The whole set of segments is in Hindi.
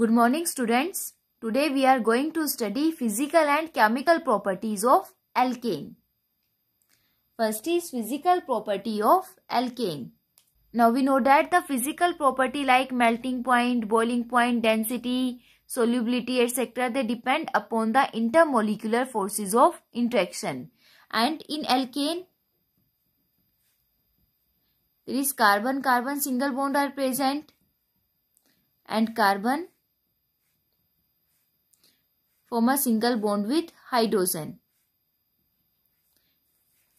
Good morning students. Today we are going to study physical and chemical properties of alkane. First is physical property of alkane. Now we know that the physical property like melting point, boiling point, density, solubility etc. they depend upon the intermolecular forces of interaction. And in alkane there is carbon-carbon single bond are present and carbon form a single bond with hydrogen.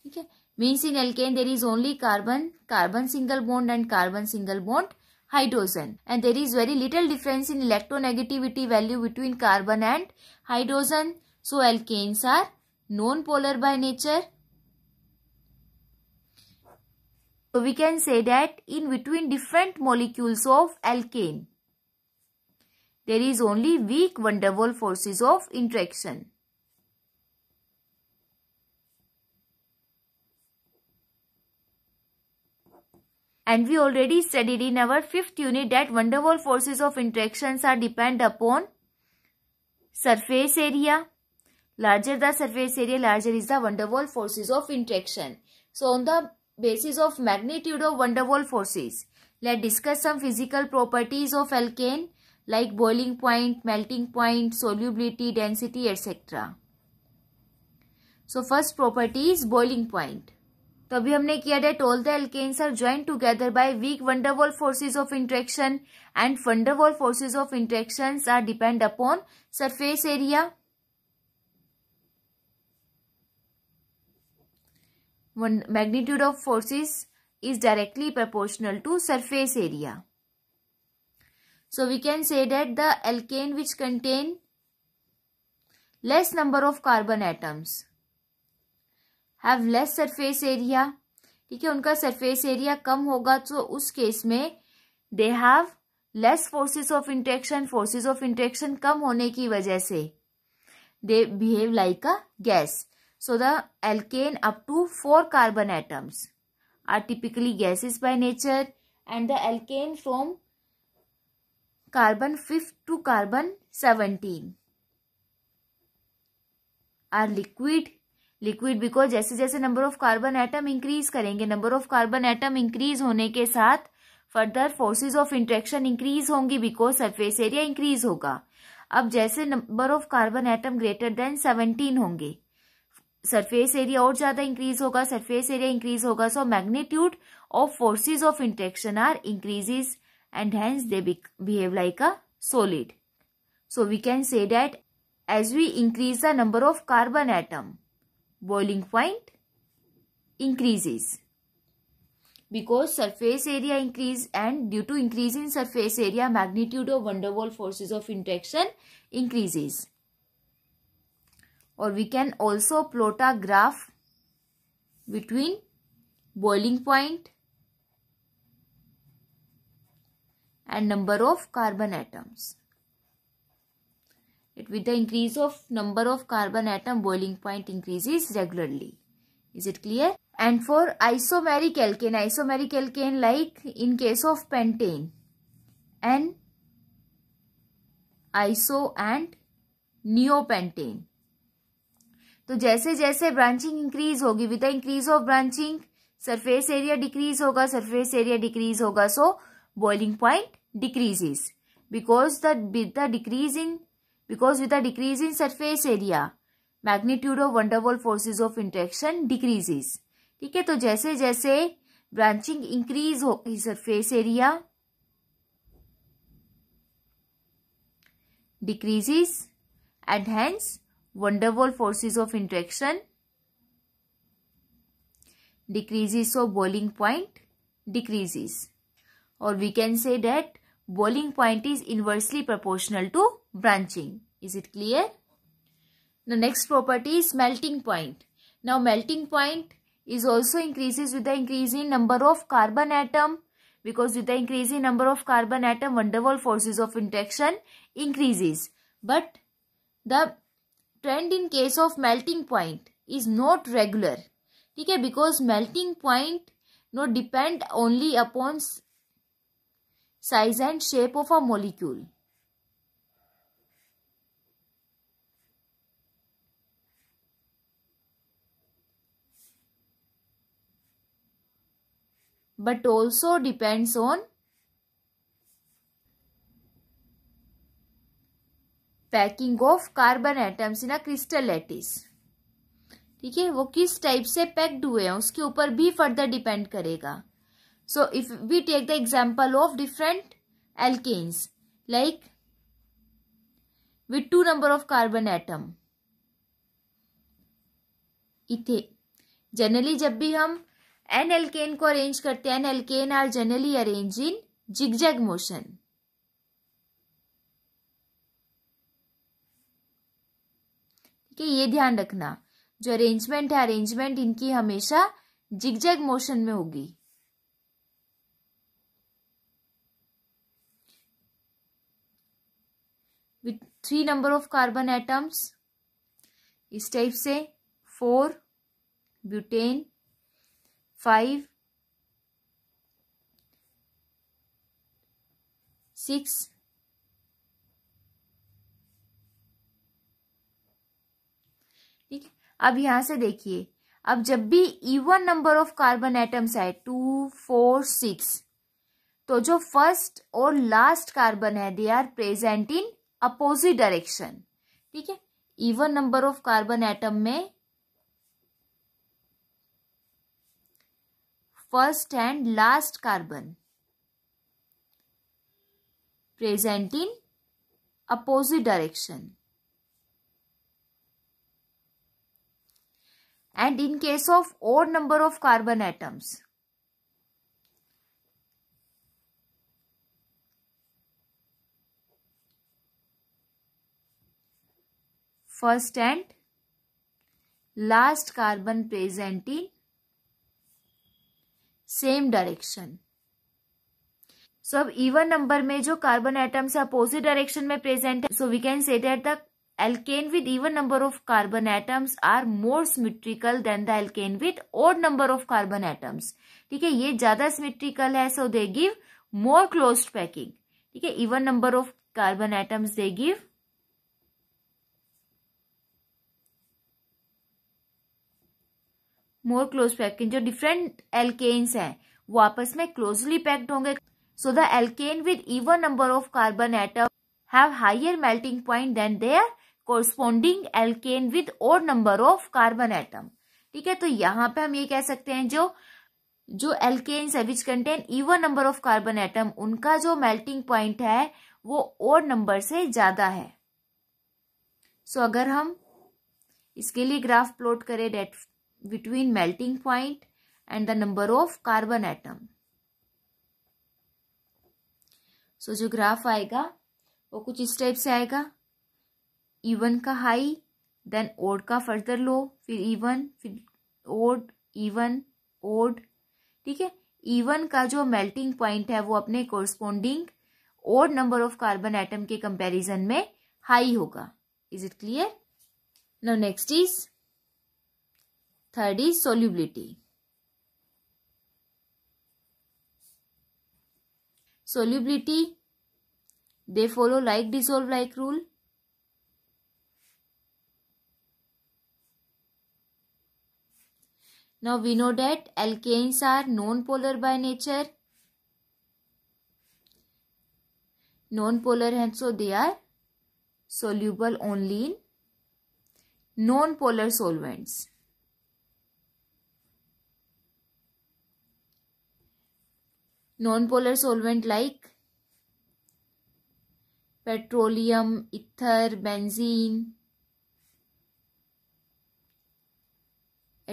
Okay. Means in alkane there is only carbon, carbon single bond and carbon single bond hydrogen and there is very little difference in electronegativity value between carbon and hydrogen. So alkanes are non-polar by nature. So we can say that in between different molecules of alkane there is only weak van der Waals forces of interaction. And we already studied in our fifth unit that van der Waals forces of interactions are depend upon surface area. Larger the surface area, larger is the van der Waals forces of interaction. So on the basis of magnitude of van der Waals forces, let's discuss some physical properties of alkane like boiling point melting point solubility density etc so first property is boiling point तो अभी हमने किया that all the alkanes are join together by weak van der Waals forces of interaction and van der Waals forces of interaction are depend upon surface area magnitude of forces is directly proportional to surface area so we can say that the alkane which contain less number of carbon atoms have less surface area ठीक है उनका सरफेस एरिया कम होगा तो उस केस में they have less forces of interaction forces of interaction कम होने की वजह से they behave like a gas so the alkane up to four carbon atoms are typically gases by nature and the alkane from carbon fifth to carbon seventeen are liquid liquid because जैसे जैसे number of carbon atom increase करेंगे number of carbon atom increase होने के साथ further forces of interaction increase होंगी बिकॉज सरफेस एरिया इंक्रीज होगा अब जैसे number of carbon atom greater than seventeen होंगे सरफेस एरिया और ज्यादा इंक्रीज होगा सरफेस एरिया इंक्रीज होगा so magnitude of forces of interaction are increases and hence they be behave like a solid. So we can say that as we increase the number of carbon atom, boiling point increases because surface area increase and due to increase in surface area magnitude of van der Waals forces of interaction increases or we can also plot a graph between boiling point and number of carbon atoms. It with the increase of number of carbon atom boiling point increases regularly. Is it clear? And for isomeric alkane, isomeric alkane like in case of pentane and iso and neopentane. तो जैसे जैसे ब्रांचिंग इंक्रीज होगी with the increase of branching surface area decrease होगा सरफेस एरिया डिक्रीज होगा so boiling point decreases because the with the decrease in because with the decrease in surface area magnitude of van der wonderwall forces of interaction decreases ठीक है तो जैसे जैसे ब्रांचिंग इंक्रीज होगी surface area decreases and hence van der Waals forces of interaction decreases of boiling point decreases or we can say that boiling point is inversely proportional to branching. Is it clear? The next property is melting point. Now melting point is also increases with the increase in number of carbon atom because with the increase in number of carbon atom van der Waal forces of interaction increases. But the trend in case of melting point is not regular. Okay, because melting point not depend only upon size and shape of a molecule. but also depends on packing of carbon atoms in a crystal lattice ठीक है वो किस टाइप से पैक्ड हुए हैं उसके ऊपर भी फर्दर डिपेंड करेगा So if we take the example of different alkanes like with two number of carbon atom इथे जनरली जब भी हम एन एलकेन को अरेंज करते हैं an alkane are generally arrange in zigzag motion ठीक है ये ध्यान रखना जो अरेंजमेंट है अरेंजमेंट इनकी हमेशा जिगजैग मोशन में होगी three number of carbon atoms इस टाइप से फोर ब्यूटेन फाइव सिक्स ठीक है अब यहां से देखिए अब जब भी even number of carbon atoms है टू फोर सिक्स तो जो फर्स्ट और लास्ट कार्बन है they are present in opposite direction ठीक है even number of carbon atom में first and last carbon present in opposite direction and in case of odd number of carbon atoms first and last carbon present in same direction so अब इवन नंबर में जो कार्बन एटम्स है अपोजिट डायरेक्शन में प्रेजेंट है so we can say that the alkane with even number of carbon atoms are more symmetrical than the alkane with odd number of carbon atoms ठीक है ये ज्यादा सिमिट्रिकल है so they give more close packing ठीक है even number of carbon atoms they give more close packing जो डिफरेंट एल्केन्स हैं वो आपस में क्लोजली पैक्ड होंगे so the alkane with even number of carbon atom have higher melting point than their corresponding alkane with odd number of carbon atom ठीक है तो यहाँ पे हम ये कह सकते हैं जो जो एल्केन्स है which contain even number of carbon atom उनका जो मेल्टिंग पॉइंट है वो और नंबर से ज्यादा है सो so, अगर हम इसके लिए ग्राफ प्लॉट करें that between melting point and the number of carbon atom सो जो ग्राफ आएगा वो कुछ इस टाइप से आएगा इवन e का हाई देन ओड का फर्दर लो फिर इवन e फिर ओड इवन ओड ठीक है इवन e का जो मेल्टिंग पॉइंट है वो अपने corresponding odd number of carbon atom के कंपेरिजन में हाई होगा is it clear next is Third is solubility. Solubility, they follow like dissolve like rule. Now we know that alkanes are non-polar by nature. Non-polar and so they are soluble only in non-polar solvents. Non polar solvent like petroleum ether benzene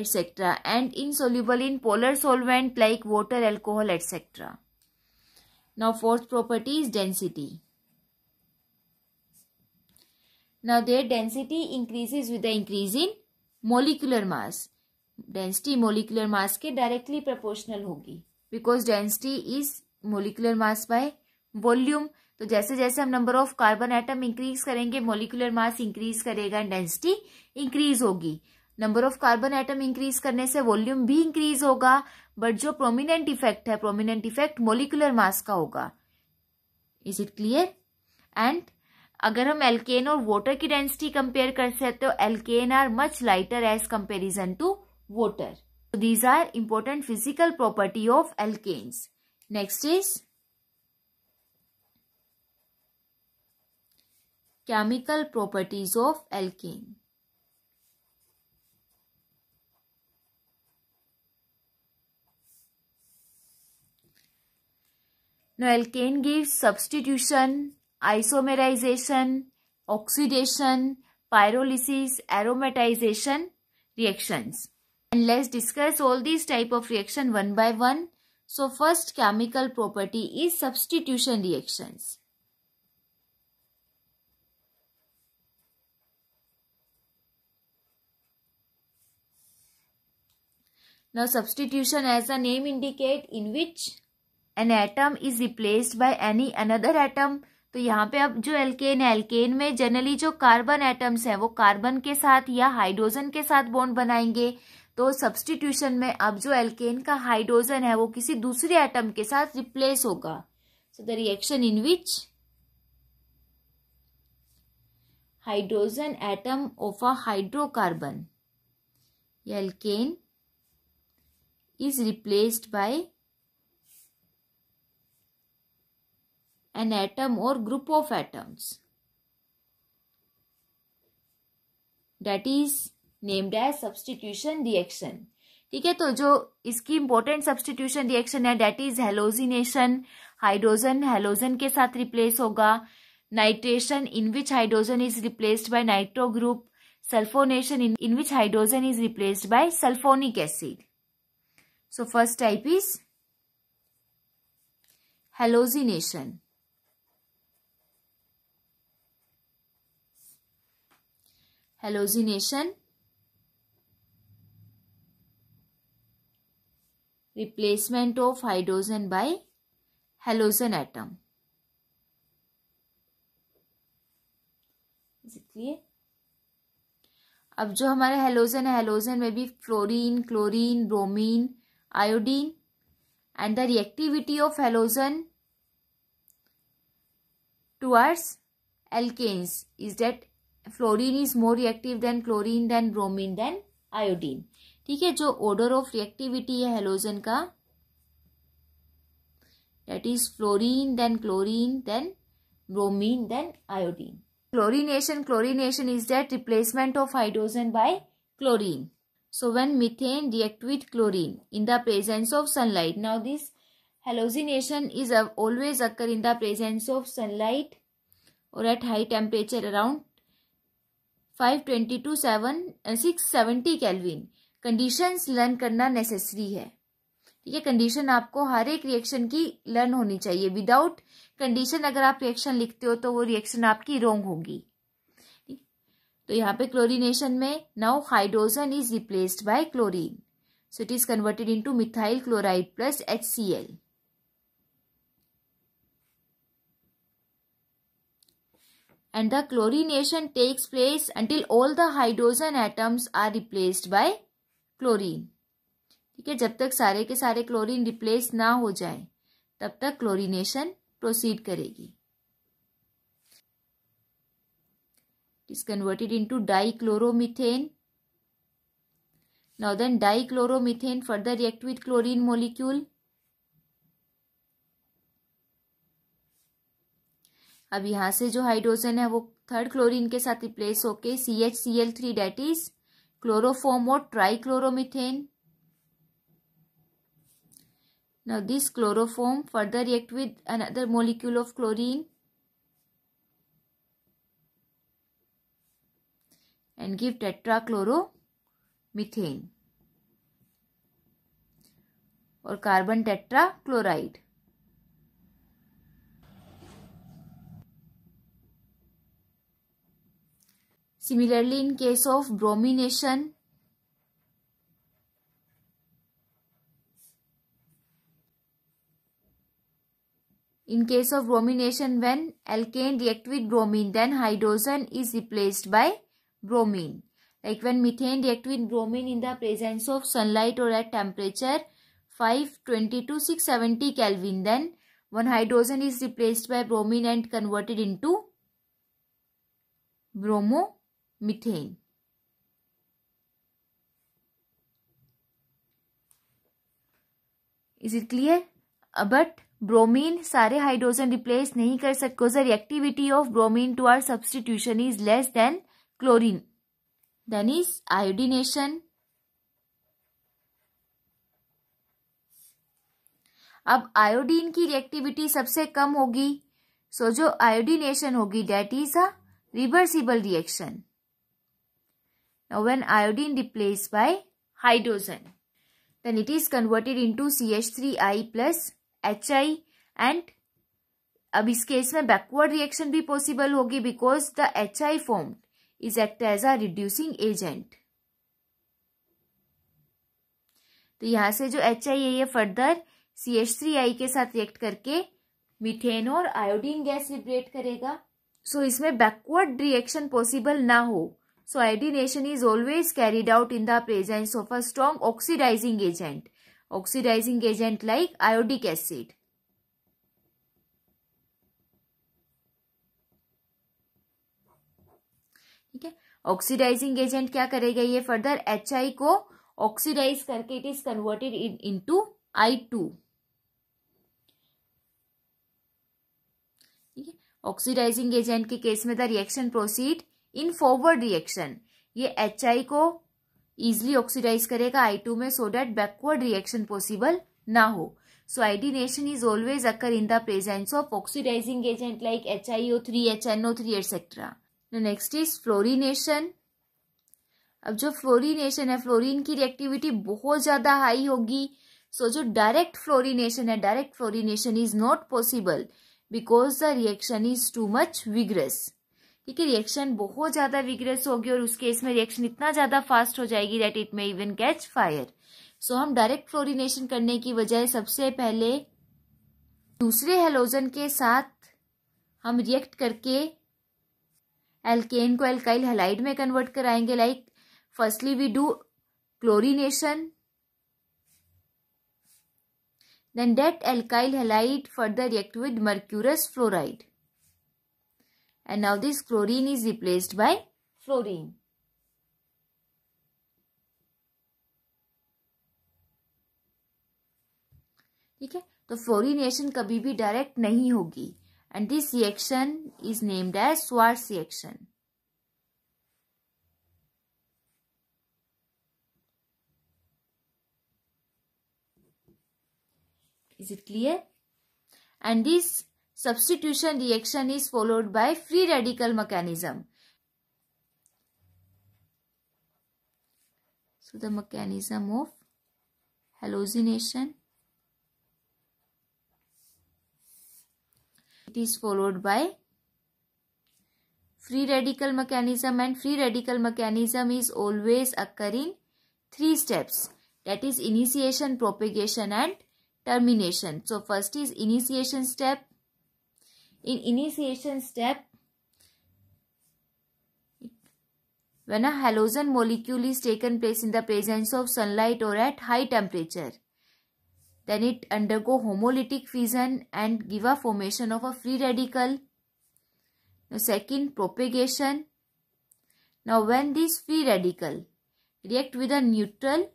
etcetera and insoluble in polar solvent like water alcohol etcetera now fourth property is density now their density increases with increase in molecular mass density molecular mass के डायरेक्टली प्रपोर्शनल होगी because density is molecular mass by volume तो जैसे जैसे हम number of carbon atom increase करेंगे मोलिकुलर मास इंक्रीज करेगा एंड डेंसिटी इंक्रीज होगी number of carbon atom increase करने से वॉल्यूम भी इंक्रीज होगा बट जो प्रोमिनेंट इफेक्ट है प्रोमिनेंट इफेक्ट मोलिकुलर मास का होगा इज इट क्लियर एंड अगर हम एल्केन और वाटर की डेंसिटी कंपेयर कर सकते हो alkane are much lighter as comparison to water So these are important physical property of alkanes. Next is chemical properties of alkane. Now alkane gives substitution, isomerization, oxidation, pyrolysis, aromatization reactions. And let's discuss all these type of reaction one by one. So first chemical property is substitution reactions. Now substitution as a name indicate in which an atom is replaced by any another atom तो यहाँ पे अब जो एल्केन है एल्केन में जनरली जो कार्बन एटम्स हैं वो कार्बन के साथ या हाइड्रोजन के साथ बॉन्ड बनाएंगे तो सब्सटीट्यूशन में अब जो एल्केन का हाइड्रोजन है वो किसी दूसरे एटम के साथ रिप्लेस होगा so the reaction in which hydrogen atom of a hydrocarbon alkane is replaced by an atom और group of atoms that is named as substitution reaction ठीक है तो जो इसकी इंपॉर्टेंट सब्सटीट्यूशन रिएक्शन है that is halogenation hydrogen halogen के साथ रिप्लेस होगा nitration in which hydrogen is replaced by nitro group sulfonation in which hydrogen is replaced by sulfonic acid so first type is halogenation halogenation replacement of hydrogen by halogen atom अब जो हमारे हेलोजन है हेलोजन में भी fluorine chlorine bromine iodine and the reactivity of halogen towards alkanes is that fluorine is more reactive than chlorine than bromine than iodine ठीक है जो ऑर्डर ऑफ रिएक्टिविटी है हेलोजन का that is fluorine than chlorine than bromine than iodine chlorination chlorination is that replacement of hydrogen by chlorine so when methane react with chlorine in the presence of sunlight now this halogenation is always occur in the presence of sunlight और at high temperature around five twenty two seven six seventy kelvin conditions learn करना नेसेसरी है ठीक है कंडीशन आपको हर एक रिएक्शन की लर्न होनी चाहिए विदाउट कंडीशन अगर आप रिएक्शन लिखते हो तो वो रिएक्शन आपकी रोंग होगी तो यहाँ पे क्लोरीनेशन में now hydrogen is replaced by chlorine so it is converted into methyl chloride plus H C L and the chlorination takes place until all the hydrogen atoms are replaced by chlorine ठीक है जब तक सारे के सारे क्लोरीन रिप्लेस ना हो जाए तब तक क्लोरीनेशन प्रोसीड करेगी is converted into dichloromethane now then dichloromethane further react with chlorine molecule अब यहां से जो हाइड्रोजन है वो थर्ड क्लोरीन के साथ रिप्लेस होके C H C L three that is chloroform or trichloromethanes. Now this chloroform further react with another molecule of chlorine and give tetrachloro methane or carbon tetrachloride. Similarly, in case of bromination, in case of bromination when alkane react with bromine then hydrogen is replaced by bromine. Like when methane react with bromine in the presence of sunlight or at temperature 520 to 670 Kelvin then one hydrogen is replaced by bromine and converted into bromo methane is it clear but bromine सारे हाइड्रोजन रिप्लेस नहीं कर सकते sir activity of bromine towards substitution is less than chlorine then is iodination अब आयोडीन की रिएक्टिविटी सबसे कम होगी सो so, जो आयोडिनेशन होगी that is a reversible reaction Now when iodine replaced by hydrogen, then it is converted into CH3I plus HI and अब इस केस में बैकवर्ड रिएक्शन भी पॉसिबल होगी because the H I form is act as a reducing agent तो यहां से जो एच आई है ये further C H three I के साथ रिएक्ट करके मिथेन और आयोडीन गैस लिबरेट करेगा सो so, इसमें बैकवर्ड रिएक्शन पॉसिबल ना हो so adenation is always carried out in the presence of a strong oxidizing agent oxidizing agent like iodic acid ठीक है ऑक्सीडाइजिंग एजेंट क्या करेगा ये फर्दर एच आई को ऑक्सीडाइज करके it is converted in into I two ठीक है ऑक्सीडाइजिंग एजेंट के केस में the reaction proceed in forward reaction ये एच आई को इजिली ऑक्सीडाइज करेगा आई टू में so that backward reaction possible ना हो in the presence of oxidising agent like H I O three H N O three etcetera next is fluorination अब जो फ्लोरिनेशन है फ्लोरिन की रिएक्टिविटी बहुत ज़्यादा हाई होगी सो so, जो डायरेक्ट फ्लोरिनेशन है direct fluorination is not possible because the reaction is too much vigorous ठीक है रिएक्शन बहुत ज़्यादा विग्रेस होगी और उसके इसमें रिएक्शन इतना ज़्यादा फास्ट हो जाएगी that it may even catch fire so हम डायरेक्ट फ्लोरिनेशन करने की बजाय सबसे पहले दूसरे हेलोजन के साथ हम रिएक्ट करके एल्केन को एल्काइल हेलाइड में कन्वर्ट कराएंगे like firstly we do chlorination then that alkyl halide further react with mercurous fluoride and now this chlorine is replaced by fluorine ठीक है तो फ्लोरिनेशन कभी भी डायरेक्ट नहीं होगी and this reaction is named as Swarts reaction is it clear and this Substitution reaction is followed by free radical mechanism. So the mechanism of halogenation It is followed by free radical mechanism and free radical mechanism is always occurring three steps that is initiation propagation and termination so first is initiation step in initiation step, when a halogen molecule is taken place in the presence of sunlight or at high temperature, then it undergo homolytic fission and give a formation of a free radical. Now second, propagation. Now when this free radical react with a neutral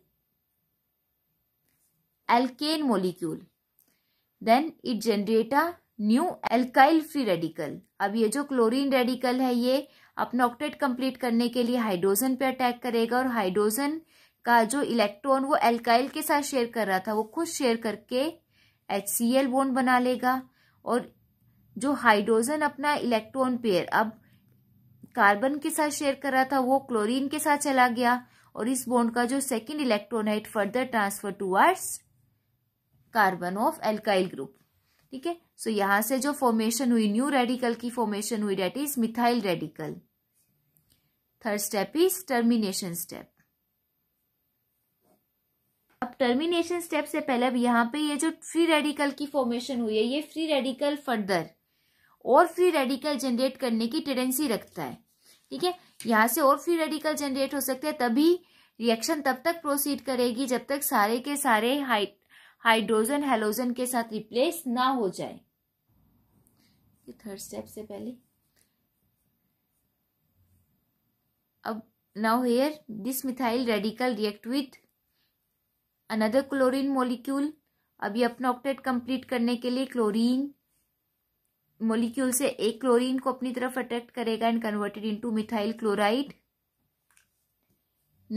alkane molecule, then it generate a new alkyl free radical अब ये जो क्लोरीन रेडिकल है ये अपना ऑक्टेट कंप्लीट करने के लिए हाइड्रोजन पे अटैक करेगा और हाइड्रोजन का जो इलेक्ट्रॉन वो एल्काइल के साथ शेयर कर रहा था वो खुद शेयर करके एच सी एल बोन बना लेगा और जो हाइड्रोजन अपना इलेक्ट्रॉन पेयर अब कार्बन के साथ शेयर कर रहा था वो क्लोरीन के साथ चला गया और इस बोन्ड का जो सेकेंड इलेक्ट्रॉन है it further transfer to carbon of alkyl group ठीक है सो यहां से जो फॉर्मेशन हुई न्यू रेडिकल की फॉर्मेशन हुई that is methyl radical third step is termination step अब टर्मिनेशन स्टेप से पहले अब यहाँ पे ये जो फ्री रेडिकल की फॉर्मेशन हुई है ये फ्री रेडिकल फर्दर और फ्री रेडिकल जनरेट करने की टेंडेंसी रखता है ठीक है यहाँ से और फ्री रेडिकल जनरेट हो सकते हैं तभी रिएक्शन तब तक प्रोसीड करेगी जब तक सारे के सारे हाइट हाइड्रोजन हेलोजन के साथ रिप्लेस ना हो जाए थर्ड स्टेप से पहले अब now here this methyl radical react with another chlorine molecule अभी अपना ऑक्टेट कंप्लीट करने के लिए क्लोरीन मोलिक्यूल से एक क्लोरीन को अपनी तरफ अट्रैक्ट करेगा and converted into methyl chloride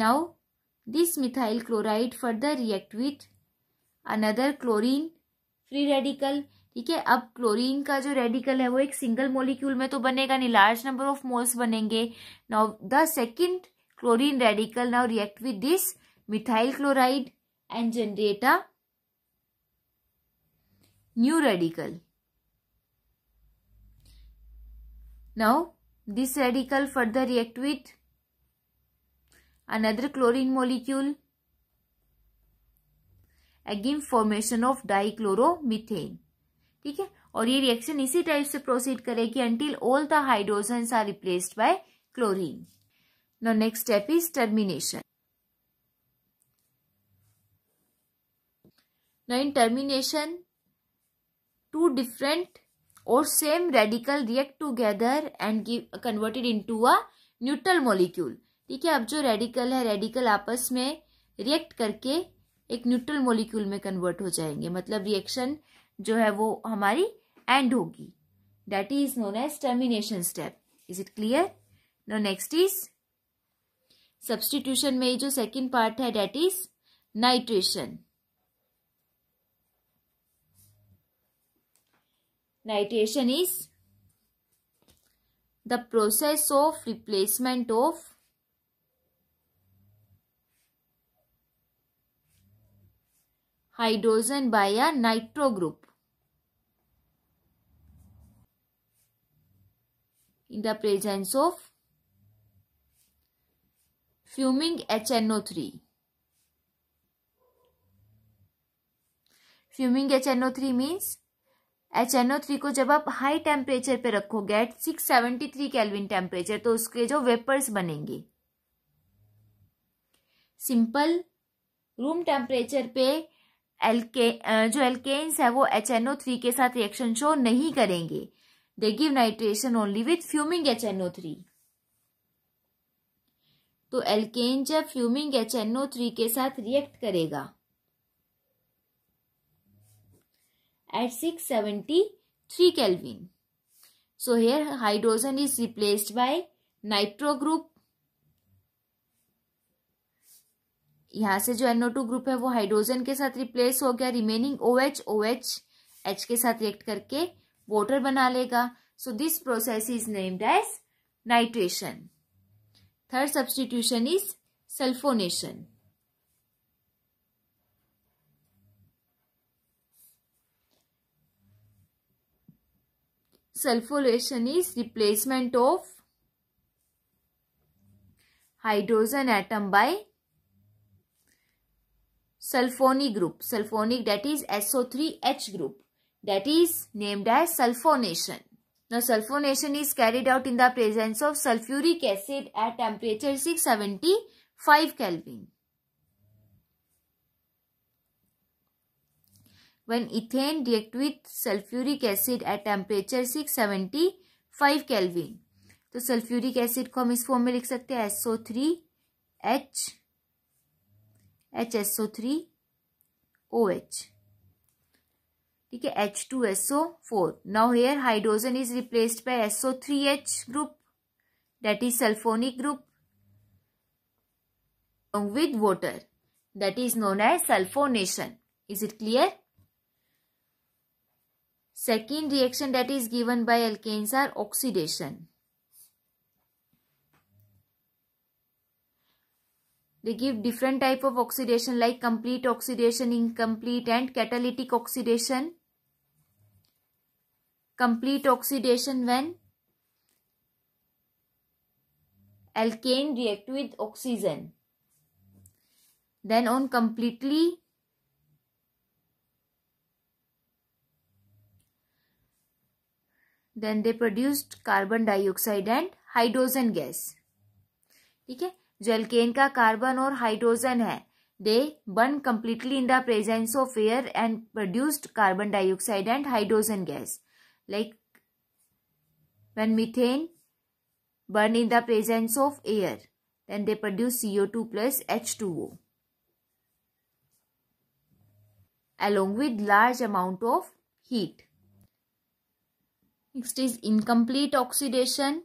now this methyl chloride further react with another chlorine free radical ठीक है अब क्लोरीन का जो रेडिकल है वो एक सिंगल मोलिक्यूल में तो बनेगा नहीं लार्ज नंबर ऑफ मोल्स बनेंगे now the second chlorine radical now react with this methyl chloride and generate a radical now this radical further react with another another molecule again formation of dichloromethane ठीक है और ये रिएक्शन इसी टाइप से प्रोसीड करेगी until all the hydrogen are replaced by chlorine now next step is termination now in termination two different or same radical react together and converted into a neutral molecule ठीक है अब जो रेडिकल है रेडिकल आपस में रिएक्ट करके एक न्यूट्रल मोलिक्यूल में कन्वर्ट हो जाएंगे मतलब रिएक्शन जो है वो हमारी एंड होगी that is known as termination step is it clear no next is substitution में जो सेकेंड पार्ट है that is nitration nitration is the process of replacement of hydrogen by a nitro group. In the presence of fuming HNO3. Fuming H N O three means H N O three को जब आप हाई टेम्परेचर पे रखोगे at six seventy three kelvin temperature तो उसके जो वेपर्स बनेंगे सिंपल रूम टेम्परेचर पे एलके जो एल्केन्स है वो एच एन ओ थ्री के साथ रिएक्शन शो नहीं करेंगे they give nitration only with fuming H N O three तो एल्केन जब fuming H N O three के साथ रिएक्ट करेगा at six seventy three kelvin so here hydrogen is replaced by nitro group यहाँ से जो NO2 ग्रुप है वो हाइड्रोजन के साथ रिप्लेस हो गया रिमेनिंग OH OH H के साथ रिएक्ट करके वॉटर बना लेगा so this process is named as nitration third substitution is sulfonation sulfonation is replacement of hydrogen atom by sulfonic group. Sulfonic that is SO3H group that is named as sulfonation. Now sulfonation is carried out in the presence of sulfuric acid at temperature 675 Kelvin. When ethane reacts with sulfuric acid at temperature 675 Kelvin. तो सल्फ्यूरिक एसिड को हम इस फॉर्म में लिख सकते हैं S O three H H S O three O H ठीक है H two S O four now here hydrogen is replaced by S O three H group that is sulfonic group with water that is known as sulfonation is it clear second reaction that is given by alkanes are oxidation They give different type of oxidation like complete oxidation, incomplete and catalytic oxidation. Complete oxidation when alkane react with oxygen. Then on completely then they produced carbon dioxide and hydrogen gas. Okay. जलकेन का कार्बन और हाइड्रोजन है they burn completely in the presence of air and produced carbon dioxide and hydrogen gas like when methane burn in the presence of air and they produce CO two plus H two O along with large amount of heat next is incomplete oxidation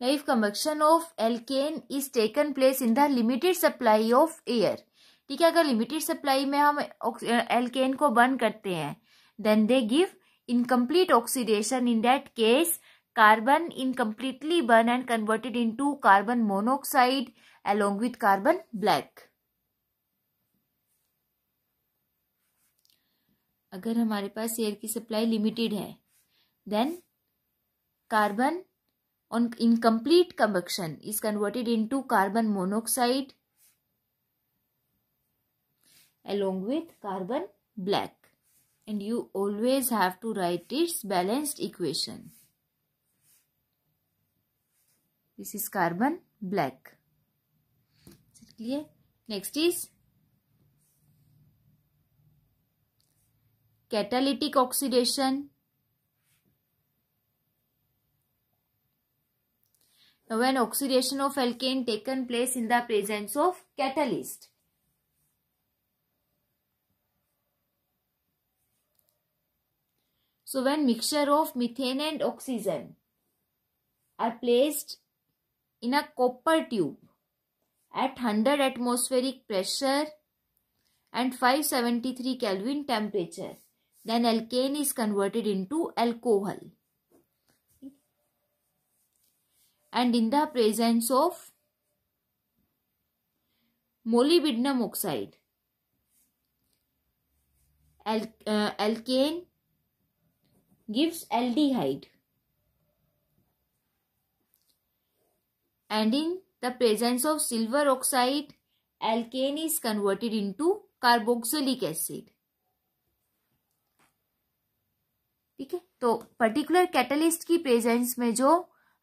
Now, if combustion of alkane is taken place in the limited supply of air, ठीक है अगर लिमिटेड सप्लाई में हम एलकेन को बर्न करते हैं then they give incomplete oxidation in that case carbon incompletely burn and converted into carbon monoxide along with carbon black अगर हमारे पास एयर की सप्लाई लिमिटेड है then carbon on incomplete combustion is converted into carbon monoxide along with carbon black and you always have to write its balanced equation. This is carbon black. Is it clear? Next is catalytic oxidation when oxidation of alkane taken place in the presence of catalyst. So when mixture of methane and oxygen are placed in a copper tube at 100 atmospheric pressure and 573 Kelvin temperature, then alkane is converted into alcohol. and in the presence of molybdenum oxide Al uh, alkane gives aldehyde and in the presence of silver oxide alkane is converted into carboxylic acid ठीक है तो पर्टिकुलर कैटलिस्ट की प्रेजेंस में जो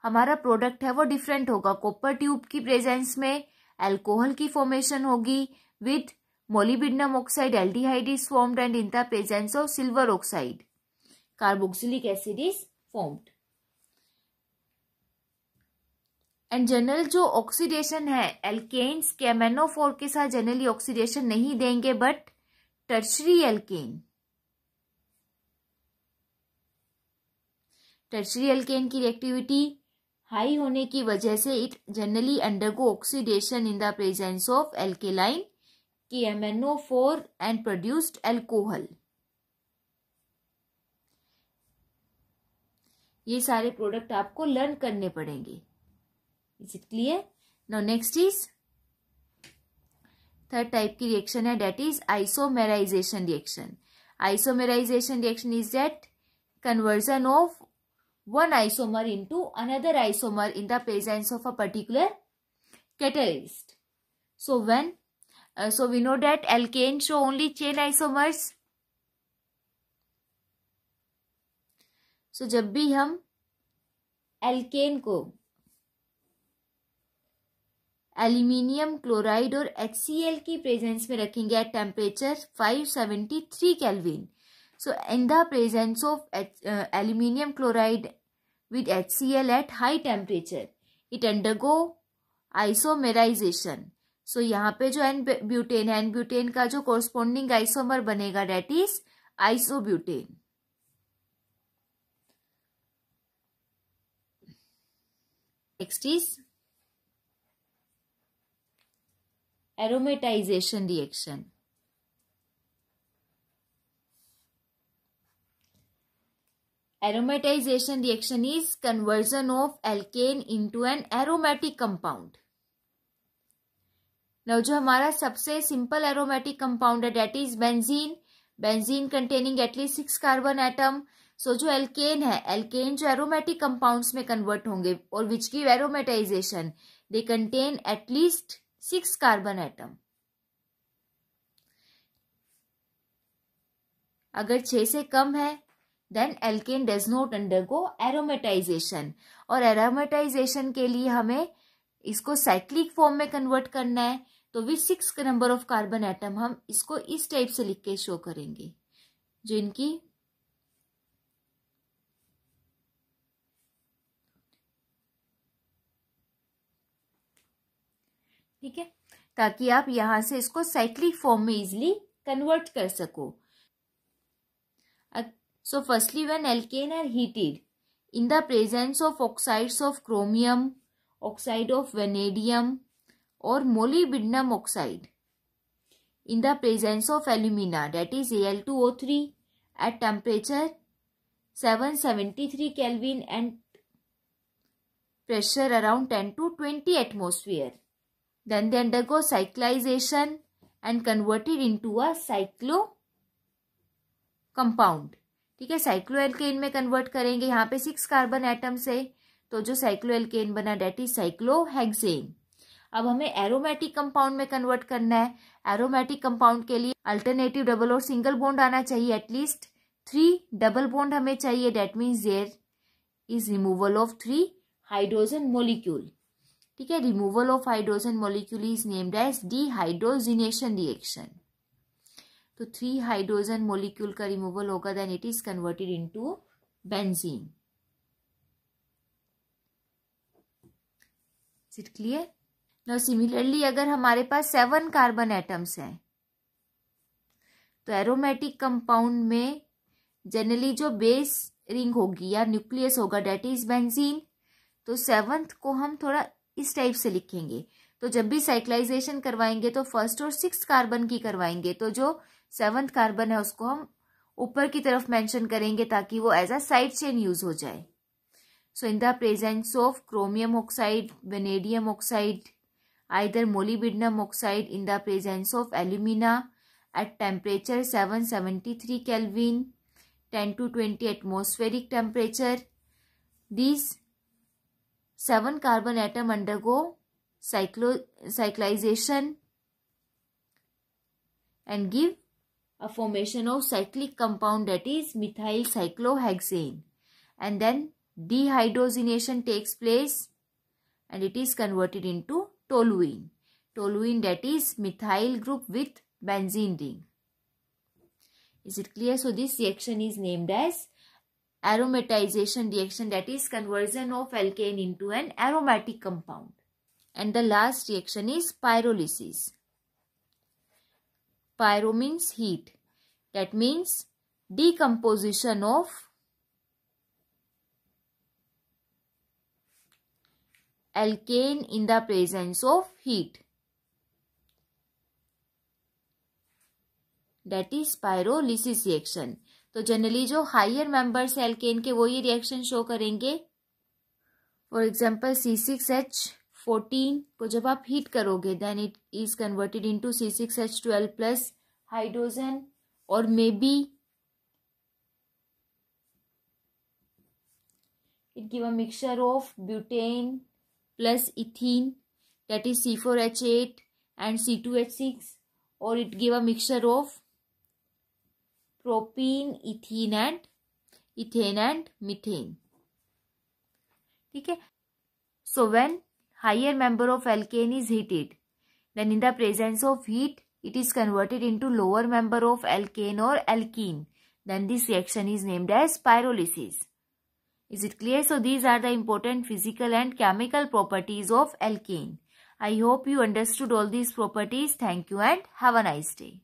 हमारा प्रोडक्ट है वो डिफरेंट होगा कॉपर ट्यूब की प्रेजेंस में एल्कोहल की फॉर्मेशन होगी with molybdenum oxide aldehyde is formed and in the presence of silver oxide carboxylic acid is formed and general जो ऑक्सीडेशन है एल्केन्स कैमेनोफोर के साथ जनरली ऑक्सीडेशन नहीं देंगे but tertiary alkane tertiary alkane की रिएक्टिविटी हाई होने की वजह से it generally undergo oxidation in the presence of alkaline K M N O four and produced alcohol ये सारे प्रोडक्ट आपको लर्न करने पड़ेंगे is it clear now next is third type की रिएक्शन है that is isomerisation reaction isomerisation reaction is that conversion of one isomer into another isomer in the presence of a particular catalyst. So when uh, so we know that alkane show only chain isomers. So jab bhi hum alkane ko aluminium chloride और एच सी एल की प्रेजेंस में रखेंगे at temperature five seventy three kelvin so in the presence of aluminium chloride with HCl at high temperature. It undergo isomerization. So so, यहाँ पे जो एन ब्यूटेन है एन ब्यूटेन का जो कोरस्पोंडिंग आइसोमर बनेगा that is isobutane next is aromatization reaction Aromatization reaction is conversion of alkane into an aromatic compound. Now जो हमारा सबसे simple aromatic compound है that is benzene. Benzene containing at least six carbon atom. So so, जो एल्केन है एल्केन जो एरोमेटिक कंपाउंड्स में कन्वर्ट होंगे और विच की aromatization they contain at least six carbon atom अगर छः से कम है then alkane does not undergo aromatization और एरोमेटाइजेशन के लिए हमें इसको साइक्लिक फॉर्म में कन्वर्ट करना है तो with six number of carbon atom हम इसको इस टाइप से लिख के शो करेंगे जो इनकी ठीक है ताकि आप यहां से इसको साइक्लिक फॉर्म में इजिली कन्वर्ट कर सको So firstly when alkane are heated in the presence of oxides of chromium, oxide of vanadium or molybdenum oxide in the presence of alumina that is Al2O3 at temperature 773 Kelvin and pressure around 10 to 20 atmosphere. Then they undergo cyclization and converted into a cyclo compound. ठीक है साइक्लोएल्केन में कन्वर्ट करेंगे यहाँ पे सिक्स कार्बन एटम से तो जो साइक्लोएल्केन बना डेट इज साइक्लोहेक्सेन अब हमें एरोमेटिक कंपाउंड में कन्वर्ट करना है एरोमेटिक कंपाउंड के लिए अल्टरनेटिव डबल और सिंगल बोन्ड आना चाहिए एटलीस्ट थ्री डबल बोन्ड हमें चाहिए that means there is removal of three hydrogen molecule ठीक है removal of hydrogen molecule is named as dehydrogenation reaction तो थ्री हाइड्रोजन मोलिक्यूल का रिमूवल होगा then it is converted into benzene it clear no similarly अगर हमारे पास सेवन कार्बन एटम्स हैं तो एरोमेटिक कंपाउंड में जनरली जो बेस रिंग होगी या न्यूक्लियस होगा डेट इज बेंजीन तो सेवंथ को हम थोड़ा इस टाइप से लिखेंगे तो जब भी साइक्लाइजेशन करवाएंगे तो फर्स्ट और सिक्स कार्बन की करवाएंगे तो जो सेवंथ कार्बन है उसको हम ऊपर की तरफ मेंशन करेंगे ताकि वो as a side chain use हो जाए so in the presence of chromium oxide vanadium oxide either molybdenum oxide in the presence of alumina at temperature seven seventy three kelvin ten to twenty atmospheric temperature this seven carbon atom undergo cyclo cyclization and give a formation of cyclic compound that is methyl cyclohexane and then dehydrogenation takes place and it is converted into toluene. Toluene that is methyl group with benzene ring. Is it clear? So this reaction is named as aromatization reaction that is conversion of alkane into an aromatic compound. And the last reaction is pyrolysis. pyro means heat that means decomposition of alkane in the presence of heat that is pyrolysis reaction तो generally जो higher मेंबर्स alkane के वो ये रिएक्शन शो करेंगे फॉर एग्जांपल सी फोर्टीन को तो जब आप हीट करोगे then it is converted into C six H twelve plus hydrogen और may be it give a mixture of butane plus ethene that is C four H eight and C two H six और it give a mixture of propene ethene and ethane and methane ठीक है so when higher member of alkane is heated. Then in the presence of heat, it is converted into lower member of alkane or alkene. Then this reaction is named as pyrolysis. Is it clear? So these are the important physical and chemical properties of alkane. I hope you understood all these properties. Thank you and have a nice day.